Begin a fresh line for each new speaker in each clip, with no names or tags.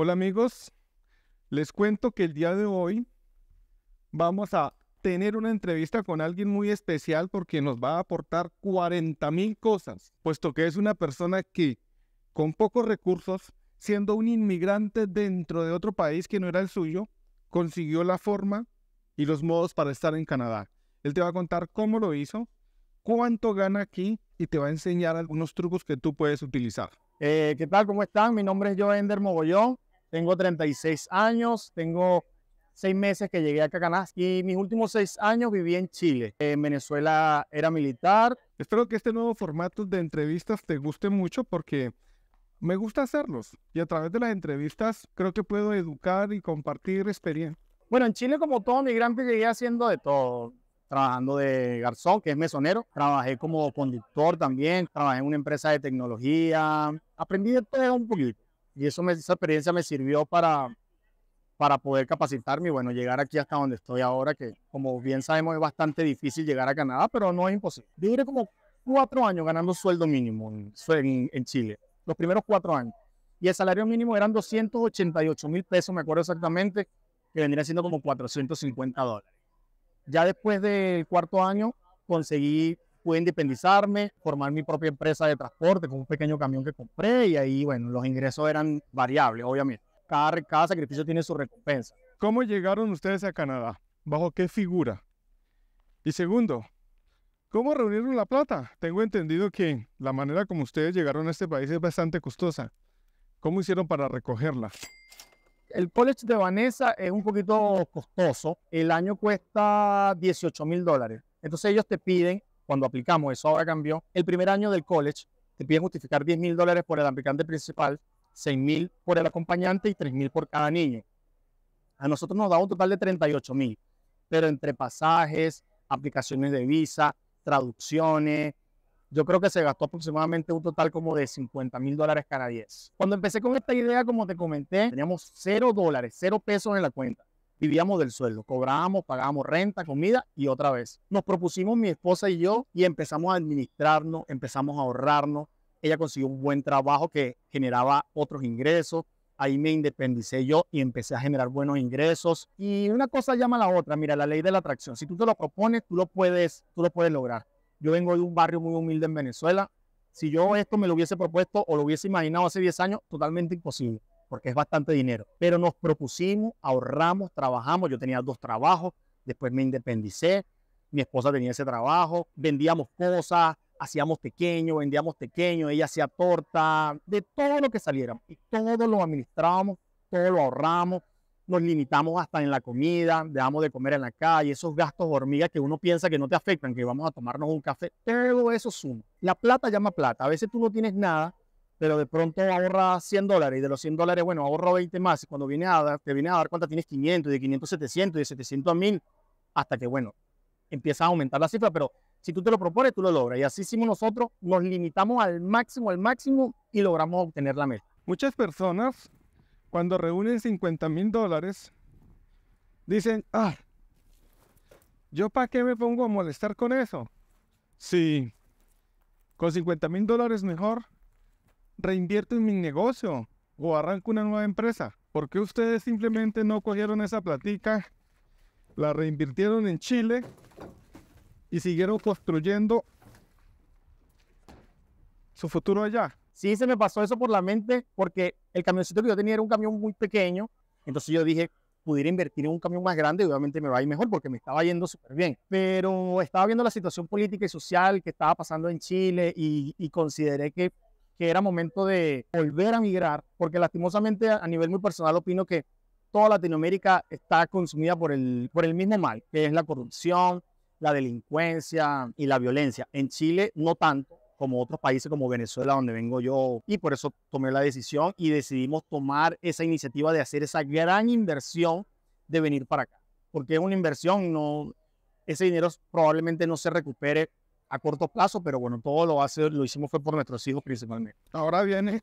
Hola amigos, les cuento que el día de hoy vamos a tener una entrevista con alguien muy especial porque nos va a aportar 40 mil cosas, puesto que es una persona que con pocos recursos, siendo un inmigrante dentro de otro país que no era el suyo, consiguió la forma y los modos para estar en Canadá. Él te va a contar cómo lo hizo, cuánto gana aquí y te va a enseñar algunos trucos que tú puedes utilizar. Eh, ¿Qué tal? ¿Cómo están? Mi nombre es Joender Mogollón.
Tengo 36 años, tengo seis meses que llegué a Cacanás y mis últimos
seis años viví en Chile. En Venezuela era militar. Espero que este nuevo formato de entrevistas te guste mucho porque me gusta hacerlos y a través de las entrevistas creo que puedo educar y compartir experiencia. Bueno, en Chile como todo mi migrante llegué haciendo
de todo trabajando de garzón, que es mesonero. Trabajé como conductor también, trabajé en una empresa de tecnología. Aprendí de todo un poquito y eso esa experiencia me sirvió para, para poder capacitarme y bueno, llegar aquí hasta donde estoy ahora, que como bien sabemos es bastante difícil llegar a Canadá, pero no es imposible. viví como cuatro años ganando sueldo mínimo en, en Chile, los primeros cuatro años. Y el salario mínimo eran 288 mil pesos, me acuerdo exactamente, que vendría siendo como 450 dólares. Ya después del cuarto año conseguí pude independizarme, formar mi propia empresa de transporte con un pequeño camión que compré y ahí, bueno, los ingresos eran variables, obviamente.
Cada, cada sacrificio tiene su recompensa. ¿Cómo llegaron ustedes a Canadá? ¿Bajo qué figura? Y segundo, ¿cómo reunieron la plata? Tengo entendido que la manera como ustedes llegaron a este país es bastante costosa. ¿Cómo hicieron para recogerla? El college de Vanessa es un poquito costoso. El año cuesta
18 mil dólares. Entonces ellos te piden cuando aplicamos, eso ahora cambió. El primer año del college te piden justificar 10 mil dólares por el aplicante principal, 6 mil por el acompañante y 3 mil por cada niño. A nosotros nos da un total de 38 mil, pero entre pasajes, aplicaciones de visa, traducciones, yo creo que se gastó aproximadamente un total como de 50 mil dólares cada 10. Cuando empecé con esta idea, como te comenté, teníamos $0, dólares, 0 pesos en la cuenta vivíamos del sueldo, cobrábamos, pagábamos renta, comida y otra vez. Nos propusimos mi esposa y yo y empezamos a administrarnos, empezamos a ahorrarnos. Ella consiguió un buen trabajo que generaba otros ingresos. Ahí me independicé yo y empecé a generar buenos ingresos. Y una cosa llama a la otra. Mira, la ley de la atracción. Si tú te lo propones, tú lo puedes, tú lo puedes lograr. Yo vengo de un barrio muy humilde en Venezuela. Si yo esto me lo hubiese propuesto o lo hubiese imaginado hace 10 años, totalmente imposible porque es bastante dinero. Pero nos propusimos, ahorramos, trabajamos. Yo tenía dos trabajos, después me independicé, mi esposa tenía ese trabajo, vendíamos cosas, hacíamos pequeño, vendíamos pequeño, ella hacía torta, de todo lo que saliera. Y todo lo administrábamos, todo lo ahorramos, nos limitamos hasta en la comida, dejamos de comer en la calle, esos gastos hormigas que uno piensa que no te afectan, que vamos a tomarnos un café, todo eso suma. La plata llama plata, a veces tú no tienes nada pero de pronto ahorra 100 dólares y de los 100 dólares, bueno, ahorro 20 más. Y cuando viene a dar, te viene a dar cuenta, tienes 500, de 500 700, y de 700 a 1000, hasta que, bueno, empieza a aumentar la cifra, pero si tú te lo propones, tú lo logras. Y así hicimos nosotros, nos
limitamos al máximo, al máximo y logramos obtener la meta. Muchas personas, cuando reúnen 50 mil dólares, dicen, ah, ¿yo para qué me pongo a molestar con eso? Sí, con 50 mil dólares mejor reinvierto en mi negocio o arranco una nueva empresa. ¿Por qué ustedes simplemente no cogieron esa platica, la reinvirtieron en Chile y siguieron construyendo
su futuro allá? Sí, se me pasó eso por la mente porque el camioncito que yo tenía era un camión muy pequeño. Entonces yo dije, pudiera invertir en un camión más grande y obviamente me va a ir mejor porque me estaba yendo súper bien. Pero estaba viendo la situación política y social que estaba pasando en Chile y, y consideré que que era momento de volver a migrar, porque lastimosamente a nivel muy personal opino que toda Latinoamérica está consumida por el, por el mismo mal, que es la corrupción, la delincuencia y la violencia. En Chile no tanto como otros países como Venezuela, donde vengo yo, y por eso tomé la decisión y decidimos tomar esa iniciativa de hacer esa gran inversión de venir para acá, porque es una inversión, no, ese dinero probablemente no se recupere a corto plazo, pero bueno, todo lo, hace, lo hicimos
fue por nuestros hijos principalmente. Ahora viene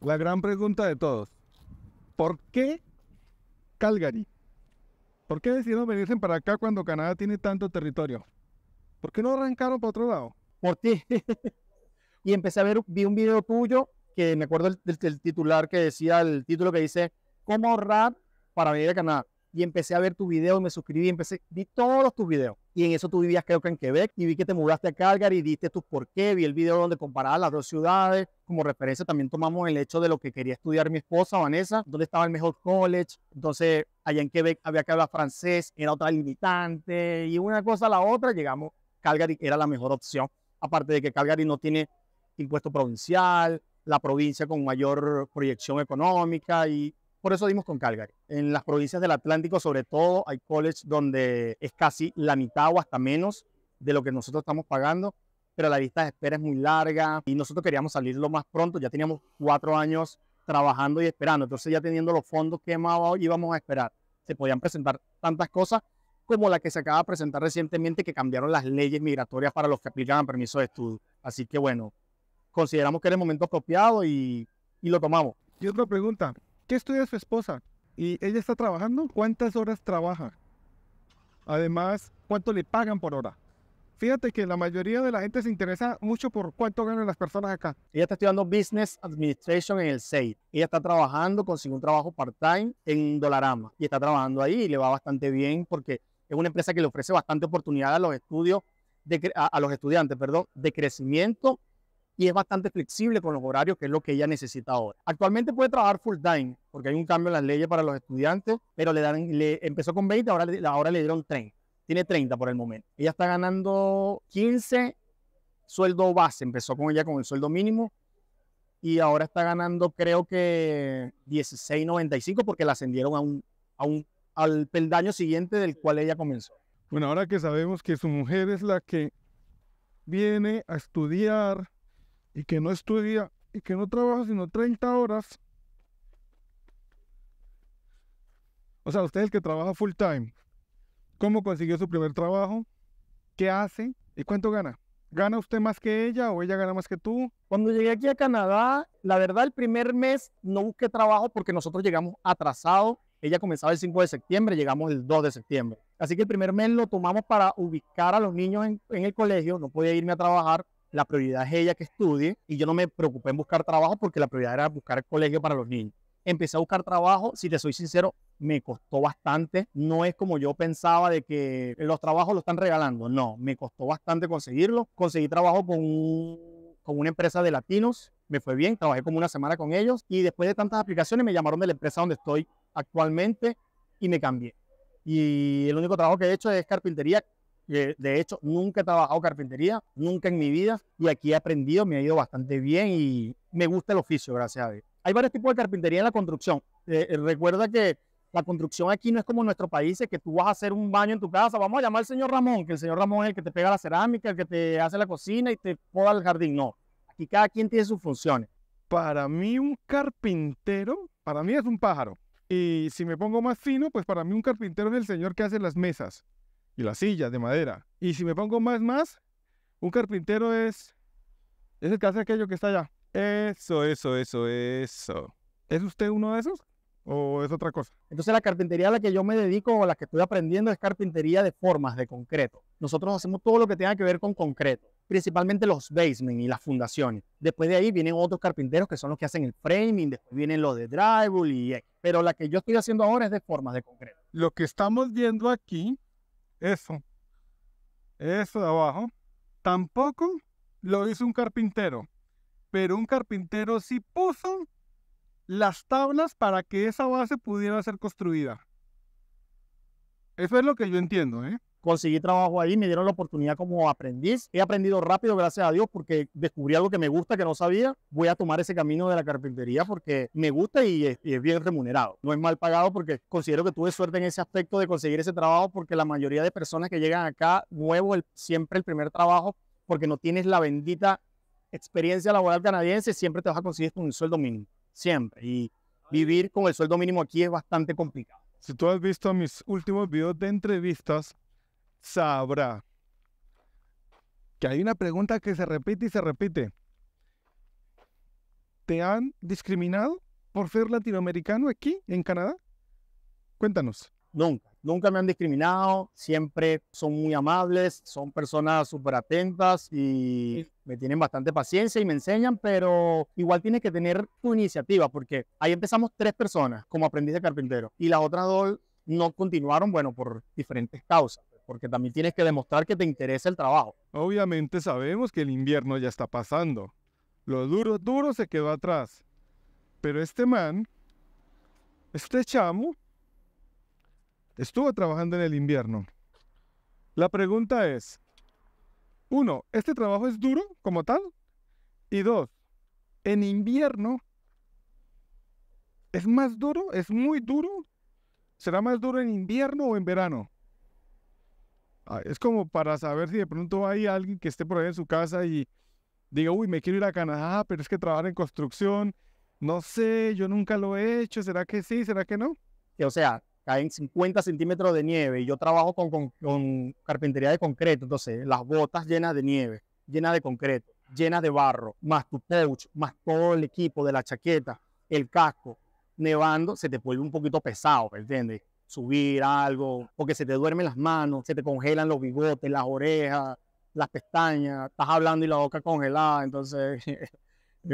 la gran pregunta de todos. ¿Por qué Calgary? ¿Por qué decidieron venirse para acá cuando Canadá tiene tanto territorio? ¿Por qué no arrancaron para otro lado? Por ti.
y empecé a ver, vi un video tuyo que me acuerdo del, titular que decía, el título que dice, ¿cómo ahorrar para venir a Canadá? Y empecé a ver tu video, me suscribí, empecé, vi todos tus videos y en eso tú vivías creo que en Quebec y vi que te mudaste a Calgary y diste tus por qué, vi el video donde comparabas las dos ciudades, como referencia también tomamos el hecho de lo que quería estudiar mi esposa Vanessa, dónde estaba el mejor college, entonces allá en Quebec había que hablar francés, era otra limitante y una cosa a la otra llegamos, Calgary era la mejor opción, aparte de que Calgary no tiene impuesto provincial, la provincia con mayor proyección económica y por eso dimos con Calgary. En las provincias del Atlántico, sobre todo, hay college donde es casi la mitad o hasta menos de lo que nosotros estamos pagando, pero la lista de espera es muy larga y nosotros queríamos salir lo más pronto. Ya teníamos cuatro años trabajando y esperando, entonces ya teniendo los fondos quemados íbamos a esperar. Se podían presentar tantas cosas como la que se acaba de presentar recientemente que cambiaron las leyes migratorias para los que aplicaban permiso de estudio. Así que bueno,
consideramos que era el momento copiado y, y lo tomamos. Y otra pregunta, ¿Qué estudia su esposa? ¿Y ella está trabajando? ¿Cuántas horas trabaja? Además, ¿cuánto le pagan por hora? Fíjate que la mayoría de la gente se interesa mucho por cuánto ganan las
personas acá. Ella está estudiando Business Administration en el SEI. Ella está trabajando, consiguió un trabajo part-time en Dolarama y está trabajando ahí y le va bastante bien porque es una empresa que le ofrece bastante oportunidad a los estudios, a los estudiantes, perdón, de crecimiento y es bastante flexible con los horarios, que es lo que ella necesita ahora. Actualmente puede trabajar full time, porque hay un cambio en las leyes para los estudiantes, pero le dan, le empezó con 20, ahora, ahora le dieron 30. Tiene 30 por el momento. Ella está ganando 15 sueldo base, empezó con ella con el sueldo mínimo y ahora está ganando creo que 16.95 porque la ascendieron a un, un, al peldaño siguiente del cual ella comenzó.
Bueno, ahora que sabemos que su mujer es la que viene a estudiar, y que no estudia y que no trabaja sino 30 horas, o sea, usted es el que trabaja full time, ¿cómo consiguió su primer trabajo? ¿Qué hace? ¿Y cuánto gana? ¿Gana usted más que ella o ella gana más que tú? Cuando llegué aquí a Canadá, la verdad, el primer mes no busqué trabajo porque nosotros llegamos
atrasados. Ella comenzaba el 5 de septiembre, llegamos el 2 de septiembre. Así que el primer mes lo tomamos para ubicar a los niños en, en el colegio. No podía irme a trabajar la prioridad es ella que estudie y yo no me preocupé en buscar trabajo porque la prioridad era buscar colegio para los niños. Empecé a buscar trabajo, si te soy sincero, me costó bastante. No es como yo pensaba de que los trabajos lo están regalando. No, me costó bastante conseguirlo. Conseguí trabajo con, con una empresa de latinos. Me fue bien, trabajé como una semana con ellos y después de tantas aplicaciones me llamaron de la empresa donde estoy actualmente y me cambié. Y el único trabajo que he hecho es carpintería de hecho, nunca he trabajado carpintería, nunca en mi vida, y aquí he aprendido, me ha ido bastante bien y me gusta el oficio, gracias a Dios. Hay varios tipos de carpintería en la construcción. Eh, eh, recuerda que la construcción aquí no es como en país, es que tú vas a hacer un baño en tu casa, vamos a llamar al señor Ramón, que el señor Ramón es el que te pega la cerámica, el que te hace la cocina y te poda el jardín. No, aquí
cada quien tiene sus funciones. Para mí un carpintero, para mí es un pájaro. Y si me pongo más fino, pues para mí un carpintero es el señor que hace las mesas y las sillas de madera. Y si me pongo más, más, un carpintero es, es el que hace aquello que está allá. Eso, eso, eso, eso. ¿Es usted uno de esos o es otra cosa? Entonces la carpintería a la que yo me dedico o a la que estoy aprendiendo es carpintería de formas, de
concreto. Nosotros hacemos todo lo que tenga que ver con concreto, principalmente los basements y las fundaciones. Después de ahí vienen otros carpinteros que son los que hacen el framing, después vienen los de drywall y... Pero
la que yo estoy haciendo ahora es de formas, de concreto. Lo que estamos viendo aquí eso. Eso de abajo. Tampoco lo hizo un carpintero. Pero un carpintero sí puso las tablas para que esa base pudiera ser construida. Eso es lo que yo entiendo, ¿eh? conseguí
trabajo ahí, me dieron la oportunidad como aprendiz. He aprendido rápido, gracias a Dios, porque descubrí algo que me gusta, que no sabía. Voy a tomar ese camino de la carpintería porque me gusta y es, bien remunerado. No es mal pagado porque considero que tuve suerte en ese aspecto de conseguir ese trabajo porque la mayoría de personas que llegan acá, nuevo, siempre el primer trabajo, porque no tienes la bendita experiencia laboral canadiense, siempre te vas a conseguir con un sueldo mínimo, siempre. Y vivir con el sueldo mínimo
aquí es bastante complicado. Si tú has visto mis últimos videos de entrevistas, sabrá. Que hay una pregunta que se repite y se repite. ¿Te han discriminado por ser latinoamericano aquí en Canadá? Cuéntanos. Nunca, nunca me han discriminado, siempre son
muy amables, son personas súper atentas y me tienen bastante paciencia y me enseñan, pero igual tienes que tener tu iniciativa porque ahí empezamos tres personas como aprendiz de carpintero y las otras dos no continuaron, bueno, por diferentes causas porque también
tienes que demostrar que te interesa el trabajo. Obviamente sabemos que el invierno ya está pasando. Lo duro, duro se quedó atrás. Pero este man, este chamo, estuvo trabajando en el invierno. La pregunta es, uno, ¿este trabajo es duro como tal? Y dos, ¿en invierno es más duro? ¿Es muy duro? ¿Será más duro en invierno o en verano? Ah, es como para saber si de pronto hay alguien que esté por ahí en su casa y diga, uy, me quiero ir a Canadá, pero es que trabajar en construcción, no sé, yo nunca lo he hecho, ¿será que sí, será que no? O sea, caen 50 centímetros de nieve y yo trabajo con,
carpintería de concreto, entonces las botas llenas de nieve, llenas de concreto, llenas de barro, más tu pouch, más todo el equipo de la chaqueta, el casco, nevando, se te vuelve un poquito pesado, entiendes? subir algo, porque se te duermen las manos, se te congelan los bigotes, las orejas, las pestañas, estás hablando y la boca congelada, entonces es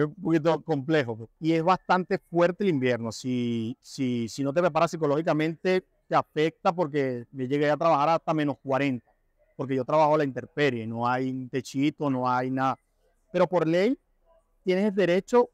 un poquito complejo. Pues. Y es bastante fuerte el invierno, si, si, si no te preparas psicológicamente te afecta porque me llegué a trabajar hasta menos 40, porque yo trabajo a la intemperie, no hay techito, no hay nada. Pero por ley tienes el derecho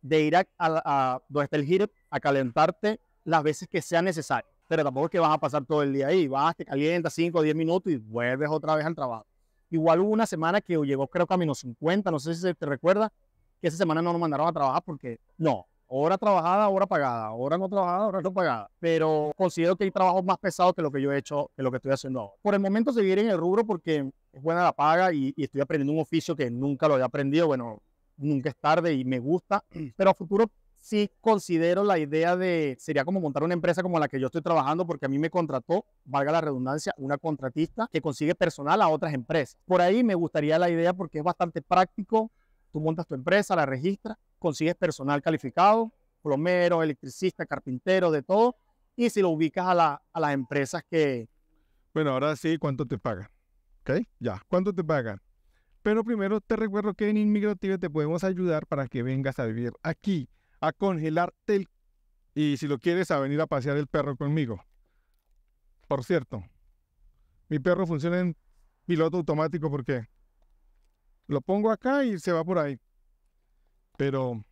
de ir a, a, a donde está el giro a calentarte las veces que sea necesario. Pero tampoco es que vas a pasar todo el día ahí. Vas, te calientas 5 o 10 minutos y vuelves otra vez al trabajo. Igual hubo una semana que llegó, creo que a menos 50, no sé si te recuerda, que esa semana no nos mandaron a trabajar porque no, hora trabajada, hora pagada, hora no trabajada, hora no pagada. Pero considero que hay trabajos más pesados que lo que yo he hecho, que lo que estoy haciendo ahora. Por el momento seguiré en el rubro porque es buena la paga y, y estoy aprendiendo un oficio que nunca lo había aprendido. Bueno, nunca es tarde y me gusta, pero a futuro sí considero la idea de, sería como montar una empresa como la que yo estoy trabajando, porque a mí me contrató, valga la redundancia, una contratista que consigue personal a otras empresas. Por ahí me gustaría la idea porque es bastante práctico. Tú montas tu empresa, la registras, consigues personal calificado, plomero, electricista, carpintero, de todo, y si lo ubicas a, a las empresas que...
Bueno, ahora sí, ¿cuánto te pagan? ¿Ok? Ya, ¿cuánto te pagan? Pero primero te recuerdo que en Inmigrative te podemos ayudar para que vengas a vivir aquí a congelarte el... Y si lo quieres, a venir a pasear el perro conmigo. Por cierto, mi perro funciona en piloto automático porque lo pongo acá y se va por ahí. Pero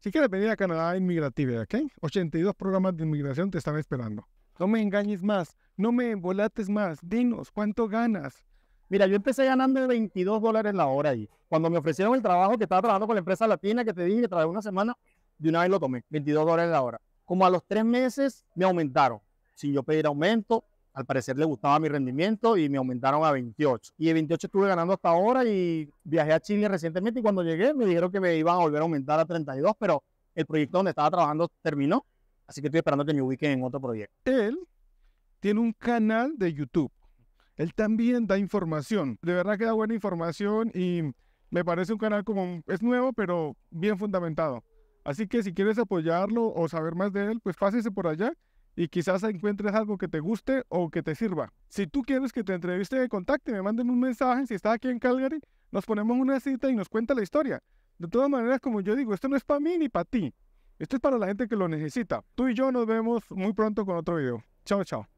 si quieres venir a Canadá, Inmigrativa ¿ok? 82 programas de inmigración te están esperando. No me engañes más, no me volates más, dinos, ¿cuánto ganas? Mira, yo empecé ganando 22 dólares la hora ahí. Cuando me ofrecieron el trabajo
que estaba trabajando con la empresa latina que te dije que una semana, de una vez lo tomé, 22 dólares la hora. Como a los tres meses me aumentaron, sin yo pedir aumento, al parecer le gustaba mi rendimiento y me aumentaron a 28. Y de 28 estuve ganando hasta ahora y viajé a Chile recientemente y cuando llegué me dijeron que me iban a volver a aumentar a 32, pero el proyecto donde estaba trabajando terminó, así
que estoy esperando que me ubiquen en otro proyecto. Él tiene un canal de YouTube. Él también da información. De verdad que da buena información y me parece un canal como es nuevo, pero bien fundamentado. Así que si quieres apoyarlo o saber más de él, pues pásese por allá y quizás encuentres algo que te guste o que te sirva. Si tú quieres que te entreviste, me manden un mensaje. Si estás aquí en Calgary, nos ponemos una cita y nos cuenta la historia. De todas maneras, como yo digo, esto no es para mí ni para ti. Esto es para la gente que lo necesita. Tú y yo nos vemos muy pronto con otro video. Chao, chao.